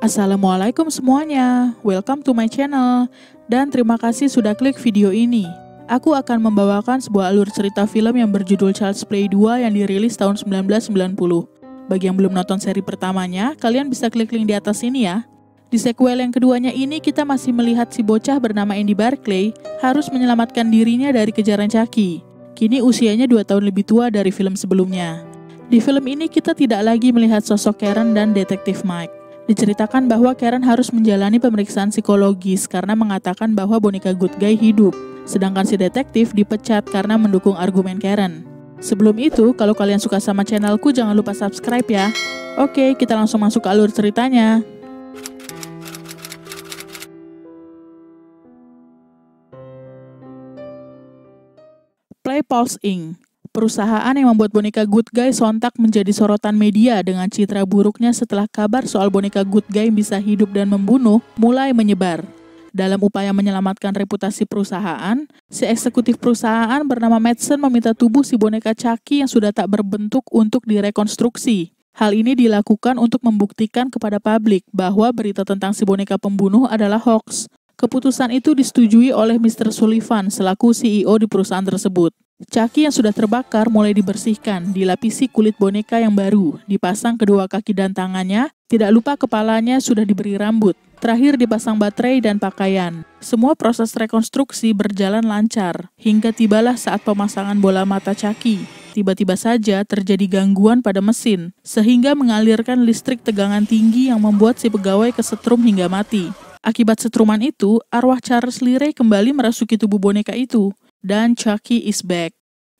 Assalamualaikum semuanya, welcome to my channel, dan terima kasih sudah klik video ini. Aku akan membawakan sebuah alur cerita film yang berjudul Child's Play 2 yang dirilis tahun 1990. Bagi yang belum nonton seri pertamanya, kalian bisa klik link di atas ini ya. Di sequel yang keduanya ini kita masih melihat si bocah bernama Andy Barclay harus menyelamatkan dirinya dari kejaran Chucky. Kini usianya 2 tahun lebih tua dari film sebelumnya. Di film ini kita tidak lagi melihat sosok Karen dan detektif Mike diceritakan bahwa Karen harus menjalani pemeriksaan psikologis karena mengatakan bahwa boneka Good Guy hidup, sedangkan si detektif dipecat karena mendukung argumen Karen. Sebelum itu, kalau kalian suka sama channelku jangan lupa subscribe ya. Oke, kita langsung masuk ke alur ceritanya. Play Pulse Inc Perusahaan yang membuat boneka Good Guy sontak menjadi sorotan media dengan citra buruknya setelah kabar soal boneka Good Guy bisa hidup dan membunuh mulai menyebar. Dalam upaya menyelamatkan reputasi perusahaan, si eksekutif perusahaan bernama Madsen meminta tubuh si boneka Chucky yang sudah tak berbentuk untuk direkonstruksi. Hal ini dilakukan untuk membuktikan kepada publik bahwa berita tentang si boneka pembunuh adalah hoax. Keputusan itu disetujui oleh Mr. Sullivan selaku CEO di perusahaan tersebut. Caki yang sudah terbakar mulai dibersihkan, dilapisi kulit boneka yang baru, dipasang kedua kaki dan tangannya, tidak lupa kepalanya sudah diberi rambut. Terakhir dipasang baterai dan pakaian. Semua proses rekonstruksi berjalan lancar, hingga tibalah saat pemasangan bola mata Caki. Tiba-tiba saja terjadi gangguan pada mesin, sehingga mengalirkan listrik tegangan tinggi yang membuat si pegawai kesetrum hingga mati. Akibat setruman itu, arwah Charles Lirey kembali merasuki tubuh boneka itu dan Chucky is back.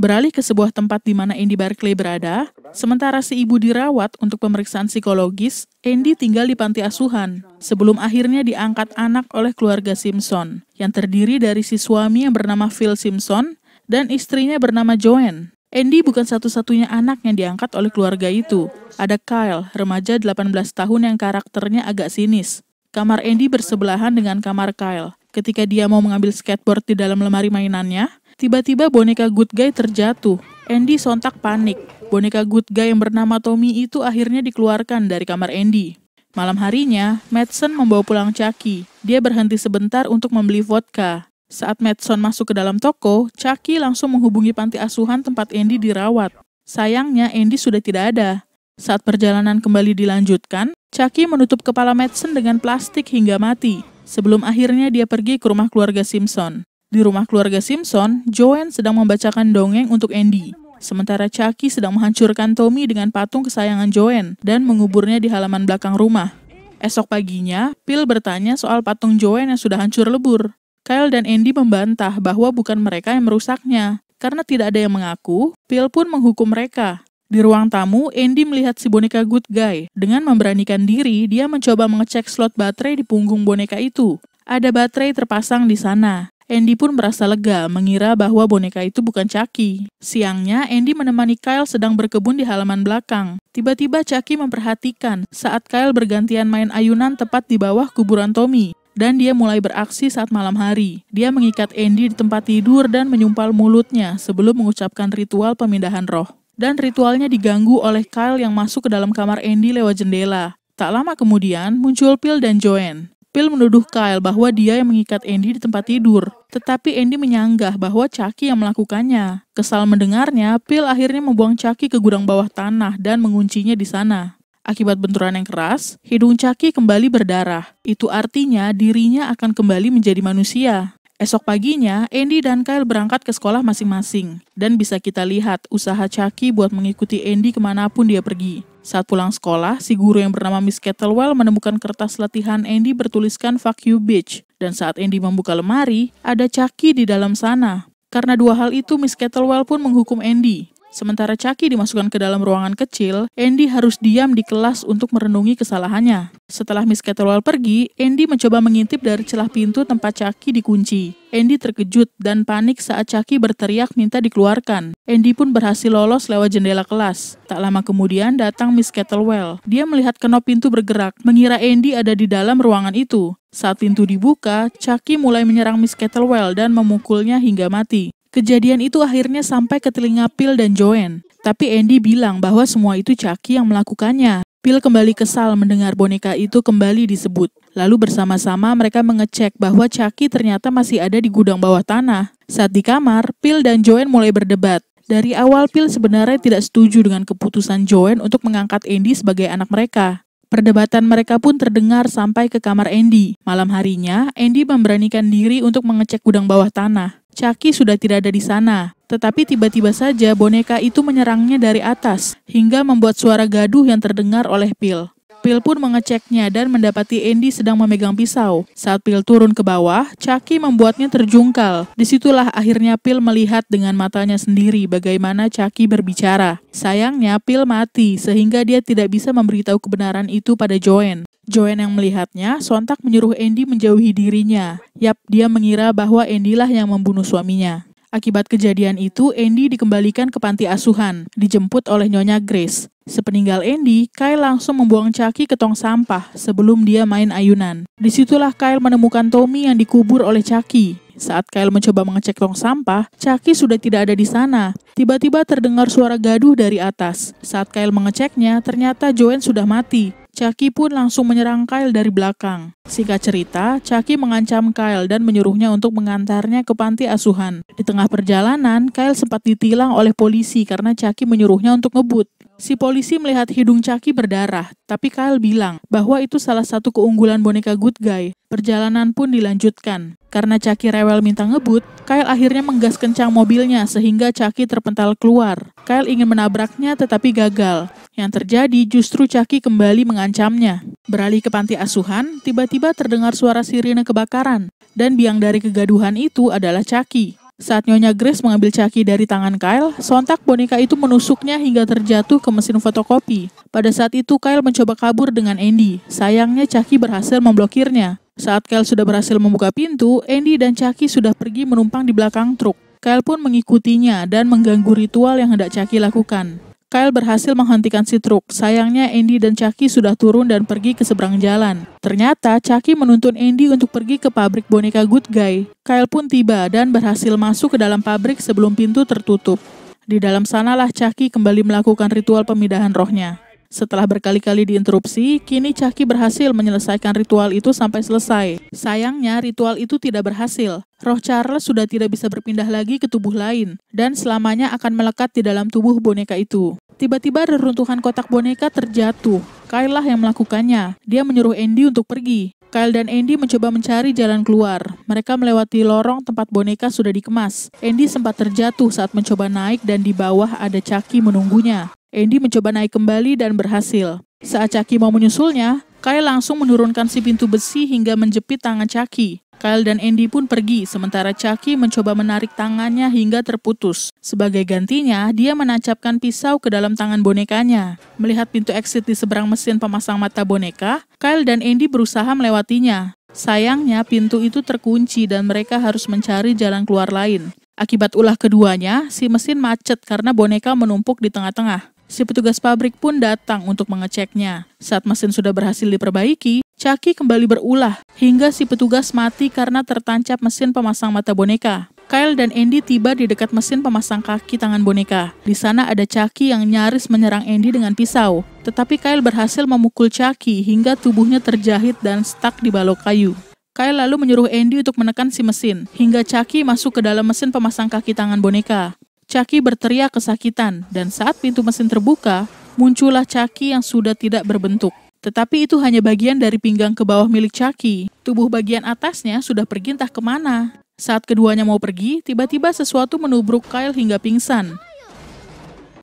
Beralih ke sebuah tempat di mana Andy Barclay berada, sementara si ibu dirawat untuk pemeriksaan psikologis, Andy tinggal di panti asuhan sebelum akhirnya diangkat anak oleh keluarga Simpson, yang terdiri dari si suami yang bernama Phil Simpson dan istrinya bernama Joanne. Andy bukan satu-satunya anak yang diangkat oleh keluarga itu. Ada Kyle, remaja 18 tahun yang karakternya agak sinis. Kamar Andy bersebelahan dengan kamar Kyle ketika dia mau mengambil skateboard di dalam lemari mainannya, tiba-tiba boneka Good Guy terjatuh. Andy sontak panik. Boneka Good Guy yang bernama Tommy itu akhirnya dikeluarkan dari kamar Andy. Malam harinya, Madsen membawa pulang Chucky. Dia berhenti sebentar untuk membeli vodka. Saat Madsen masuk ke dalam toko, Chucky langsung menghubungi panti asuhan tempat Andy dirawat. Sayangnya, Andy sudah tidak ada. Saat perjalanan kembali dilanjutkan, Chucky menutup kepala Madsen dengan plastik hingga mati sebelum akhirnya dia pergi ke rumah keluarga Simpson. Di rumah keluarga Simpson, Joanne sedang membacakan dongeng untuk Andy. Sementara Chucky sedang menghancurkan Tommy dengan patung kesayangan Joanne dan menguburnya di halaman belakang rumah. Esok paginya, Phil bertanya soal patung Joanne yang sudah hancur lebur. Kyle dan Andy membantah bahwa bukan mereka yang merusaknya. Karena tidak ada yang mengaku, Phil pun menghukum mereka. Di ruang tamu, Andy melihat si boneka good guy. Dengan memberanikan diri, dia mencoba mengecek slot baterai di punggung boneka itu. Ada baterai terpasang di sana. Andy pun merasa lega mengira bahwa boneka itu bukan Chucky. Siangnya, Andy menemani Kyle sedang berkebun di halaman belakang. Tiba-tiba Chucky memperhatikan saat Kyle bergantian main ayunan tepat di bawah kuburan Tommy. Dan dia mulai beraksi saat malam hari. Dia mengikat Andy di tempat tidur dan menyumpal mulutnya sebelum mengucapkan ritual pemindahan roh dan ritualnya diganggu oleh Kyle yang masuk ke dalam kamar Andy lewat jendela. Tak lama kemudian, muncul Phil dan Joanne. Phil menuduh Kyle bahwa dia yang mengikat Andy di tempat tidur, tetapi Andy menyanggah bahwa Chucky yang melakukannya. Kesal mendengarnya, Phil akhirnya membuang Chucky ke gudang bawah tanah dan menguncinya di sana. Akibat benturan yang keras, hidung Chucky kembali berdarah. Itu artinya dirinya akan kembali menjadi manusia. Esok paginya, Andy dan Kyle berangkat ke sekolah masing-masing. Dan bisa kita lihat usaha Chucky buat mengikuti Andy kemanapun dia pergi. Saat pulang sekolah, si guru yang bernama Miss Kettlewell menemukan kertas latihan Andy bertuliskan Fuck you bitch. Dan saat Andy membuka lemari, ada Chucky di dalam sana. Karena dua hal itu, Miss Kettlewell pun menghukum Andy. Sementara Chucky dimasukkan ke dalam ruangan kecil, Andy harus diam di kelas untuk merenungi kesalahannya. Setelah Miss Catterwell pergi, Andy mencoba mengintip dari celah pintu tempat Chucky dikunci. Andy terkejut dan panik saat Chucky berteriak minta dikeluarkan. Andy pun berhasil lolos lewat jendela kelas. Tak lama kemudian datang Miss Catterwell. Dia melihat kenop pintu bergerak, mengira Andy ada di dalam ruangan itu. Saat pintu dibuka, Chucky mulai menyerang Miss Kettlewell dan memukulnya hingga mati. Kejadian itu akhirnya sampai ke telinga Phil dan Joanne. Tapi Andy bilang bahwa semua itu Chucky yang melakukannya. Phil kembali kesal mendengar boneka itu kembali disebut. Lalu bersama-sama mereka mengecek bahwa Chucky ternyata masih ada di gudang bawah tanah. Saat di kamar, Phil dan Joanne mulai berdebat. Dari awal Phil sebenarnya tidak setuju dengan keputusan Joanne untuk mengangkat Andy sebagai anak mereka. Perdebatan mereka pun terdengar sampai ke kamar Andy. Malam harinya, Andy memberanikan diri untuk mengecek gudang bawah tanah. Chucky sudah tidak ada di sana, tetapi tiba-tiba saja boneka itu menyerangnya dari atas hingga membuat suara gaduh yang terdengar oleh Pil. Pil pun mengeceknya dan mendapati Andy sedang memegang pisau. Saat Pil turun ke bawah, Chucky membuatnya terjungkal. Disitulah akhirnya Pil melihat dengan matanya sendiri bagaimana Chucky berbicara. Sayangnya Pil mati sehingga dia tidak bisa memberitahu kebenaran itu pada Joanne. Joanne yang melihatnya sontak menyuruh Andy menjauhi dirinya. Yap, dia mengira bahwa Andy lah yang membunuh suaminya. Akibat kejadian itu, Andy dikembalikan ke panti asuhan, dijemput oleh Nyonya Grace. Sepeninggal Andy, Kyle langsung membuang Chucky ke tong sampah sebelum dia main ayunan. Disitulah Kyle menemukan Tommy yang dikubur oleh Chucky. Saat Kyle mencoba mengecek tong sampah, Chucky sudah tidak ada di sana. Tiba-tiba terdengar suara gaduh dari atas. Saat Kyle mengeceknya, ternyata Joanne sudah mati. Chucky pun langsung menyerang Kyle dari belakang. Singkat cerita, Chucky mengancam Kyle dan menyuruhnya untuk mengantarnya ke panti asuhan. Di tengah perjalanan, Kyle sempat ditilang oleh polisi karena Chucky menyuruhnya untuk ngebut. Si polisi melihat hidung Chucky berdarah, tapi Kyle bilang bahwa itu salah satu keunggulan boneka Good Guy. Perjalanan pun dilanjutkan. Karena Chucky rewel minta ngebut, Kyle akhirnya menggas kencang mobilnya sehingga Chucky terpental keluar. Kyle ingin menabraknya tetapi gagal. Yang terjadi justru Caki kembali mengancamnya. Beralih ke panti asuhan, tiba-tiba terdengar suara sirine kebakaran. Dan biang dari kegaduhan itu adalah Caki. Saat Nyonya Grace mengambil Caki dari tangan Kyle, sontak boneka itu menusuknya hingga terjatuh ke mesin fotokopi. Pada saat itu Kyle mencoba kabur dengan Andy. Sayangnya Caki berhasil memblokirnya. Saat Kyle sudah berhasil membuka pintu, Andy dan Caki sudah pergi menumpang di belakang truk. Kyle pun mengikutinya dan mengganggu ritual yang hendak Caki lakukan. Kyle berhasil menghentikan si truk. Sayangnya Andy dan Chucky sudah turun dan pergi ke seberang jalan. Ternyata Chucky menuntun Andy untuk pergi ke pabrik boneka Good Guy. Kyle pun tiba dan berhasil masuk ke dalam pabrik sebelum pintu tertutup. Di dalam sanalah Chucky kembali melakukan ritual pemindahan rohnya. Setelah berkali-kali diinterupsi, kini Caki berhasil menyelesaikan ritual itu sampai selesai. Sayangnya, ritual itu tidak berhasil. Roh Charles sudah tidak bisa berpindah lagi ke tubuh lain, dan selamanya akan melekat di dalam tubuh boneka itu. Tiba-tiba reruntuhan kotak boneka terjatuh. Kailah yang melakukannya. Dia menyuruh Andy untuk pergi. Kyle dan Andy mencoba mencari jalan keluar. Mereka melewati lorong tempat boneka sudah dikemas. Andy sempat terjatuh saat mencoba naik dan di bawah ada Chucky menunggunya. Andy mencoba naik kembali dan berhasil. Saat Chucky mau menyusulnya, Kyle langsung menurunkan si pintu besi hingga menjepit tangan Chucky. Kyle dan Andy pun pergi, sementara Chucky mencoba menarik tangannya hingga terputus. Sebagai gantinya, dia menancapkan pisau ke dalam tangan bonekanya. Melihat pintu exit di seberang mesin pemasang mata boneka, Kyle dan Andy berusaha melewatinya. Sayangnya, pintu itu terkunci dan mereka harus mencari jalan keluar lain. Akibat ulah keduanya, si mesin macet karena boneka menumpuk di tengah-tengah. Si petugas pabrik pun datang untuk mengeceknya. Saat mesin sudah berhasil diperbaiki, Chucky kembali berulah hingga si petugas mati karena tertancap mesin pemasang mata boneka. Kyle dan Andy tiba di dekat mesin pemasang kaki tangan boneka. Di sana ada Chucky yang nyaris menyerang Andy dengan pisau. Tetapi Kyle berhasil memukul Chucky hingga tubuhnya terjahit dan stuck di balok kayu. Kyle lalu menyuruh Andy untuk menekan si mesin, hingga Chucky masuk ke dalam mesin pemasang kaki tangan boneka. Caki berteriak kesakitan, dan saat pintu mesin terbuka, muncullah caki yang sudah tidak berbentuk. Tetapi itu hanya bagian dari pinggang ke bawah milik caki. Tubuh bagian atasnya sudah pergi entah kemana. Saat keduanya mau pergi, tiba-tiba sesuatu menubruk Kyle hingga pingsan.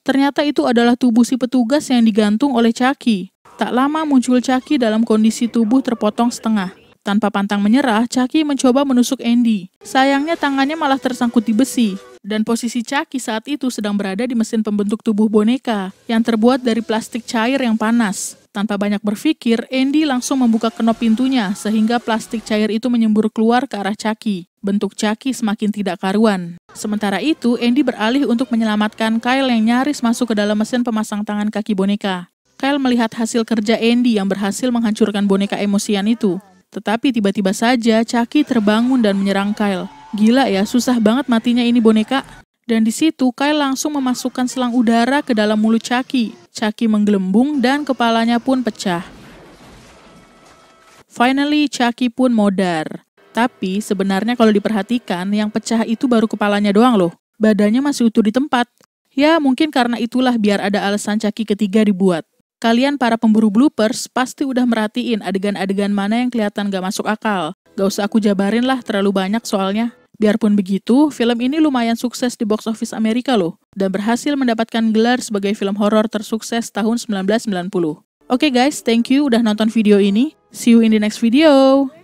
Ternyata itu adalah tubuh si petugas yang digantung oleh Caki. Tak lama muncul Caki dalam kondisi tubuh terpotong setengah. Tanpa pantang menyerah, Caki mencoba menusuk Andy. Sayangnya tangannya malah tersangkut di besi dan posisi Chucky saat itu sedang berada di mesin pembentuk tubuh boneka yang terbuat dari plastik cair yang panas. Tanpa banyak berpikir, Andy langsung membuka kenop pintunya sehingga plastik cair itu menyembur keluar ke arah Chucky. Bentuk Chucky semakin tidak karuan. Sementara itu, Andy beralih untuk menyelamatkan Kyle yang nyaris masuk ke dalam mesin pemasang tangan kaki boneka. Kyle melihat hasil kerja Andy yang berhasil menghancurkan boneka emosian itu. Tetapi tiba-tiba saja Chucky terbangun dan menyerang Kyle. Gila ya, susah banget matinya ini boneka. Dan di situ Kai langsung memasukkan selang udara ke dalam mulut Chucky. Chucky menggelembung dan kepalanya pun pecah. Finally, Chucky pun modar. Tapi sebenarnya kalau diperhatikan, yang pecah itu baru kepalanya doang loh. Badannya masih utuh di tempat. Ya, mungkin karena itulah biar ada alasan Chucky ketiga dibuat. Kalian para pemburu bloopers pasti udah merhatiin adegan-adegan mana yang kelihatan gak masuk akal. Gak usah aku jabarin lah terlalu banyak soalnya. Biarpun begitu, film ini lumayan sukses di box office Amerika loh, dan berhasil mendapatkan gelar sebagai film horor tersukses tahun 1990. Oke okay guys, thank you udah nonton video ini. See you in the next video.